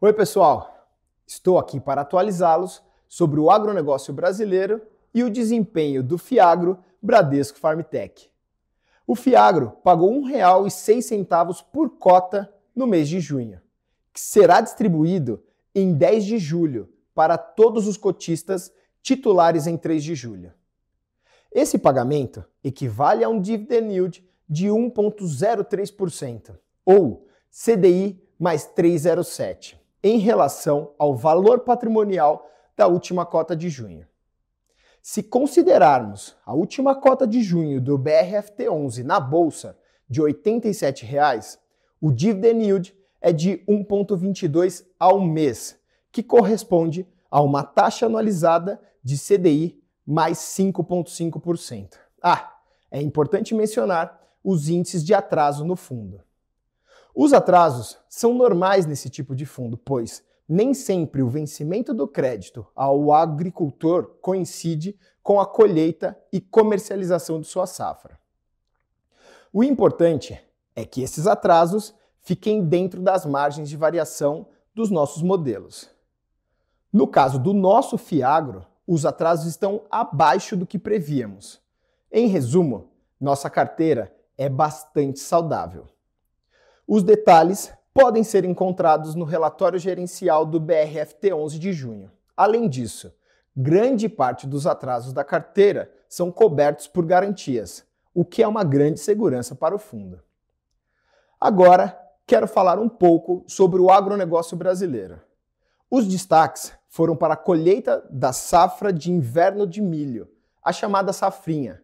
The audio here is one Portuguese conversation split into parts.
Oi, pessoal! Estou aqui para atualizá-los sobre o agronegócio brasileiro e o desempenho do Fiagro Bradesco Farmtech. O Fiagro pagou R$ 1,06 por cota no mês de junho, que será distribuído em 10 de julho para todos os cotistas titulares em 3 de julho. Esse pagamento equivale a um dividend yield de 1,03% ou CDI mais 307 em relação ao valor patrimonial da última cota de junho. Se considerarmos a última cota de junho do BRFT11 na bolsa de R$ 87,00, o dividend yield é de 1.22 ao mês, que corresponde a uma taxa anualizada de CDI mais 5.5%. Ah, é importante mencionar os índices de atraso no fundo. Os atrasos são normais nesse tipo de fundo, pois nem sempre o vencimento do crédito ao agricultor coincide com a colheita e comercialização de sua safra. O importante é que esses atrasos fiquem dentro das margens de variação dos nossos modelos. No caso do nosso Fiagro, os atrasos estão abaixo do que prevíamos. Em resumo, nossa carteira é bastante saudável. Os detalhes podem ser encontrados no relatório gerencial do BRFT 11 de junho. Além disso, grande parte dos atrasos da carteira são cobertos por garantias, o que é uma grande segurança para o fundo. Agora, quero falar um pouco sobre o agronegócio brasileiro. Os destaques foram para a colheita da safra de inverno de milho, a chamada safrinha,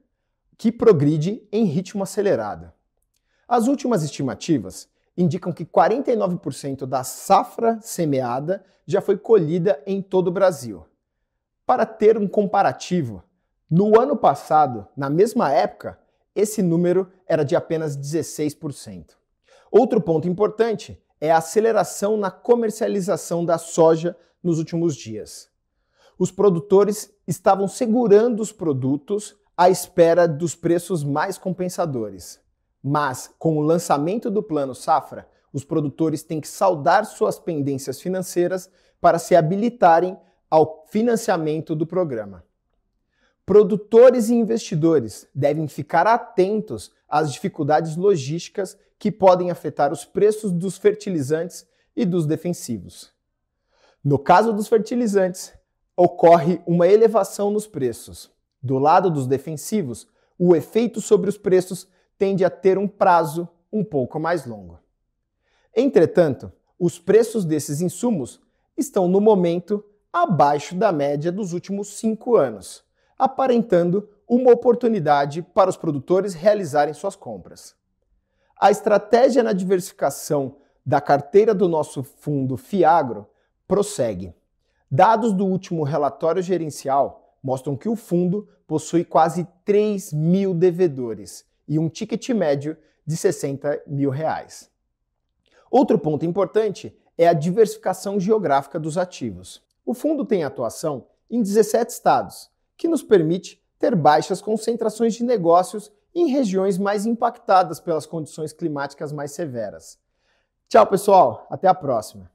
que progride em ritmo acelerado. As últimas estimativas indicam que 49% da safra semeada já foi colhida em todo o Brasil. Para ter um comparativo, no ano passado, na mesma época, esse número era de apenas 16%. Outro ponto importante é a aceleração na comercialização da soja nos últimos dias. Os produtores estavam segurando os produtos à espera dos preços mais compensadores. Mas, com o lançamento do Plano Safra, os produtores têm que saldar suas pendências financeiras para se habilitarem ao financiamento do programa. Produtores e investidores devem ficar atentos às dificuldades logísticas que podem afetar os preços dos fertilizantes e dos defensivos. No caso dos fertilizantes, ocorre uma elevação nos preços. Do lado dos defensivos, o efeito sobre os preços tende a ter um prazo um pouco mais longo. Entretanto, os preços desses insumos estão no momento abaixo da média dos últimos cinco anos, aparentando uma oportunidade para os produtores realizarem suas compras. A estratégia na diversificação da carteira do nosso fundo Fiagro prossegue. Dados do último relatório gerencial mostram que o fundo possui quase 3 mil devedores e um ticket médio de 60 mil reais. Outro ponto importante é a diversificação geográfica dos ativos. O fundo tem atuação em 17 estados, que nos permite ter baixas concentrações de negócios em regiões mais impactadas pelas condições climáticas mais severas. Tchau, pessoal, até a próxima.